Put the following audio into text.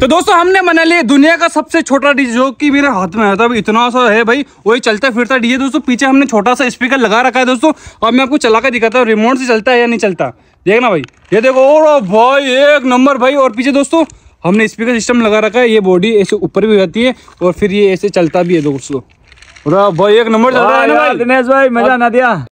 तो दोस्तों हमने मना लिया दुनिया का सबसे छोटा डीजे जो कि मेरे हाथ में आया था अभी इतना सा है भाई वही चलता फिरता डीजे दोस्तों पीछे हमने छोटा सा स्पीकर लगा रखा है दोस्तों और मैं आपको चला कर दिखाता हूँ रिमोट से चलता है या नहीं चलता देखना भाई ये देखो और भाई एक नंबर भाई और पीछे दोस्तों हमने स्पीकर सिस्टम लगा रखा है ये बॉडी ऐसे ऊपर भी रहती है और फिर ये ऐसे चलता भी है दोस्तों भाई एक नंबर चल रहा है दिनेश भाई मजा ना दिया